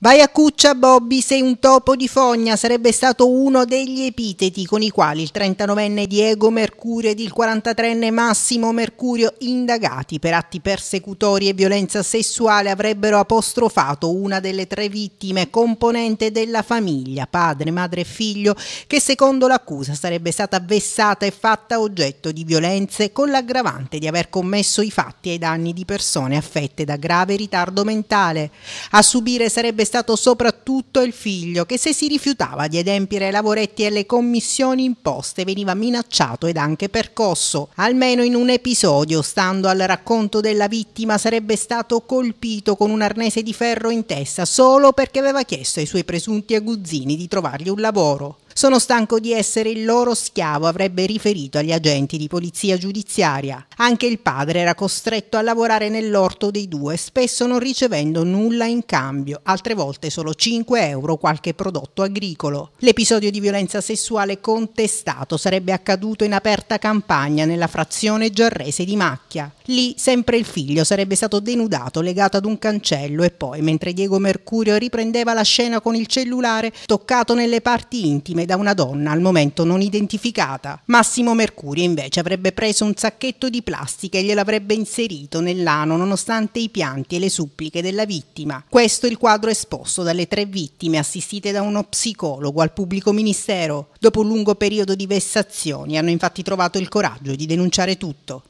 Vai a cuccia, Bobby, sei un topo di fogna, sarebbe stato uno degli epiteti con i quali il 39enne Diego Mercurio ed il 43enne Massimo Mercurio, indagati per atti persecutori e violenza sessuale, avrebbero apostrofato una delle tre vittime componente della famiglia, padre, madre e figlio, che secondo l'accusa sarebbe stata vessata e fatta oggetto di violenze con l'aggravante di aver commesso i fatti ai danni di persone affette da grave ritardo mentale. A subire sarebbe stato soprattutto il figlio che se si rifiutava di adempiere ai lavoretti e alle commissioni imposte veniva minacciato ed anche percosso. Almeno in un episodio, stando al racconto della vittima, sarebbe stato colpito con un arnese di ferro in testa solo perché aveva chiesto ai suoi presunti aguzzini di trovargli un lavoro. Sono stanco di essere il loro schiavo, avrebbe riferito agli agenti di polizia giudiziaria. Anche il padre era costretto a lavorare nell'orto dei due, spesso non ricevendo nulla in cambio, altre volte solo 5 euro qualche prodotto agricolo. L'episodio di violenza sessuale contestato sarebbe accaduto in aperta campagna nella frazione giarrese di Macchia. Lì sempre il figlio sarebbe stato denudato, legato ad un cancello e poi, mentre Diego Mercurio riprendeva la scena con il cellulare, toccato nelle parti intime da una donna al momento non identificata. Massimo Mercurio invece avrebbe preso un sacchetto di plastica e gliel'avrebbe inserito nell'ano nonostante i pianti e le suppliche della vittima. Questo è il quadro esposto dalle tre vittime assistite da uno psicologo al pubblico ministero. Dopo un lungo periodo di vessazioni hanno infatti trovato il coraggio di denunciare tutto.